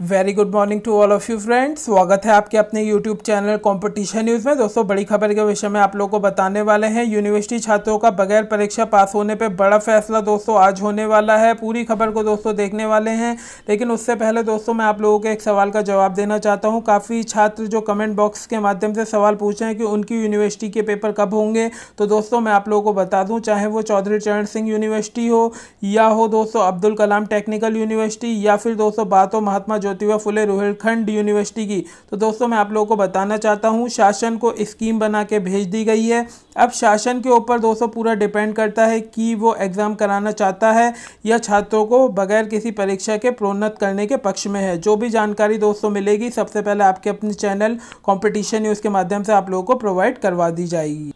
very good morning to all of you friends स्वागत है आपके अपने यूट्यूब चैनल कंपटीशन न्यूज़ में दोस्तों बड़ी खबर के विषय में आप लोगों को बताने वाले हैं यूनिवर्सिटी छात्रों का बगैर परीक्षा पास होने पे बड़ा फैसला दोस्तों आज होने वाला है पूरी खबर को दोस्तों देखने वाले हैं लेकिन उससे पहले दोस्तों मैं आप लोगों के एक सवाल का जवाब देना चाहता हूँ काफ़ी छात्र जो कमेंट बॉक्स के माध्यम से सवाल पूछे हैं कि उनकी यूनिवर्सिटी के पेपर कब होंगे तो दोस्तों मैं आप लोगों को बता दूँ चाहे वो चौधरी चरण सिंह यूनिवर्सिटी हो या हो दोस्तों अब्दुल कलाम टेक्निकल यूनिवर्सिटी या फिर दोस्तों बातों महात्मा ज्योतिबा फुले रोहिलखंड यूनिवर्सिटी की तो दोस्तों मैं आप लोगों को बताना चाहता हूँ शासन को स्कीम बना के भेज दी गई है अब शासन के ऊपर दोस्तों पूरा डिपेंड करता है कि वो एग्ज़ाम कराना चाहता है या छात्रों को बगैर किसी परीक्षा के प्रोन्नत करने के पक्ष में है जो भी जानकारी दोस्तों मिलेगी सबसे पहले आपके अपने चैनल कॉम्पिटिशन न्यूज़ के माध्यम से आप लोगों को प्रोवाइड करवा दी जाएगी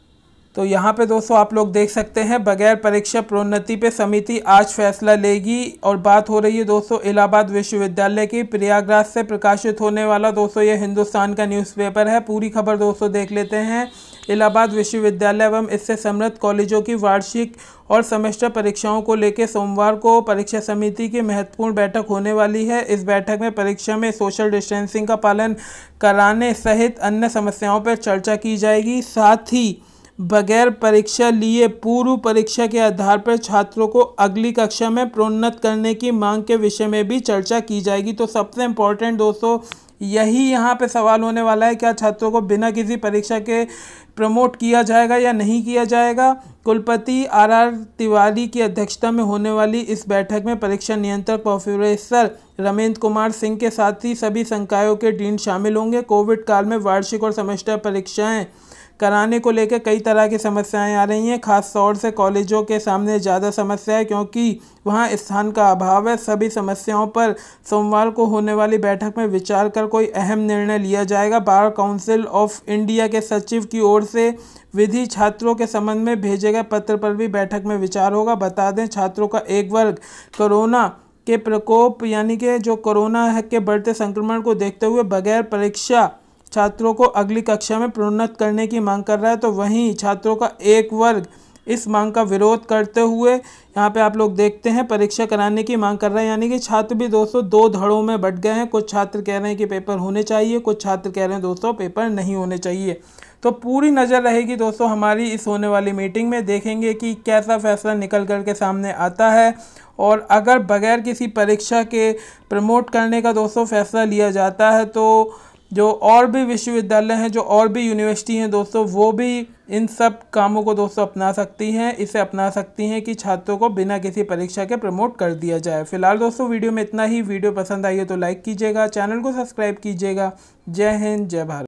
तो यहाँ पे दोस्तों आप लोग देख सकते हैं बगैर परीक्षा प्रोन्नति पे समिति आज फैसला लेगी और बात हो रही है दोस्तों इलाहाबाद विश्वविद्यालय की प्रयागराज से प्रकाशित होने वाला दोस्तों ये हिंदुस्तान का न्यूज़पेपर है पूरी खबर दोस्तों देख लेते हैं इलाहाबाद विश्वविद्यालय एवं इससे समृद्ध कॉलेजों की वार्षिक और सेमेस्टर परीक्षाओं को लेकर सोमवार को परीक्षा समिति की महत्वपूर्ण बैठक होने वाली है इस बैठक में परीक्षा में सोशल डिस्टेंसिंग का पालन कराने सहित अन्य समस्याओं पर चर्चा की जाएगी साथ ही बगैर परीक्षा लिए पूर्व परीक्षा के आधार पर छात्रों को अगली कक्षा में प्रोन्नत करने की मांग के विषय में भी चर्चा की जाएगी तो सबसे इम्पोर्टेंट दोस्तों यही यहाँ पे सवाल होने वाला है क्या छात्रों को बिना किसी परीक्षा के प्रमोट किया जाएगा या नहीं किया जाएगा कुलपति आर आर तिवारी की अध्यक्षता में होने वाली इस बैठक में परीक्षा नियंत्रक प्रोफेसर रमेंद्र कुमार सिंह के साथ ही सभी संकायों के डीन शामिल होंगे कोविड काल में वार्षिक और सेमेस्टर परीक्षाएं कराने को लेकर कई तरह की समस्याएं आ रही हैं खास तौर से कॉलेजों के सामने ज़्यादा समस्या है क्योंकि वहाँ स्थान का अभाव है सभी समस्याओं पर सोमवार को होने वाली बैठक में विचार कर कोई अहम निर्णय लिया जाएगा बार काउंसिल ऑफ इंडिया के सचिव की ओर से विधि छात्रों के संबंध में भेजे गए पत्र पर भी बैठक में विचार होगा बता दें छात्रों का एक वर्ग कोरोना के प्रकोप यानी कि जो कोरोना के बढ़ते संक्रमण को देखते हुए बगैर परीक्षा छात्रों को अगली कक्षा में प्रोन्नत करने की मांग कर रहा है तो वहीं छात्रों का एक वर्ग इस मांग का विरोध करते हुए यहाँ पे आप लोग देखते हैं परीक्षा कराने की मांग कर रहे हैं यानी कि छात्र भी दोस्तों दो धड़ों में बट गए हैं कुछ छात्र कह रहे हैं कि पेपर होने चाहिए कुछ छात्र कह रहे हैं दोस्तों पेपर नहीं होने चाहिए तो पूरी नज़र रहेगी दोस्तों हमारी इस होने वाली मीटिंग में देखेंगे कि कैसा फैसला निकल कर के सामने आता है और अगर बगैर किसी परीक्षा के प्रमोट करने का दोस्तों फैसला लिया जाता है तो जो और भी विश्वविद्यालय हैं जो और भी यूनिवर्सिटी हैं दोस्तों वो भी इन सब कामों को दोस्तों अपना सकती हैं इसे अपना सकती हैं कि छात्रों को बिना किसी परीक्षा के प्रमोट कर दिया जाए फिलहाल दोस्तों वीडियो में इतना ही वीडियो पसंद आई है तो लाइक कीजिएगा चैनल को सब्सक्राइब कीजिएगा जय हिंद जय भारत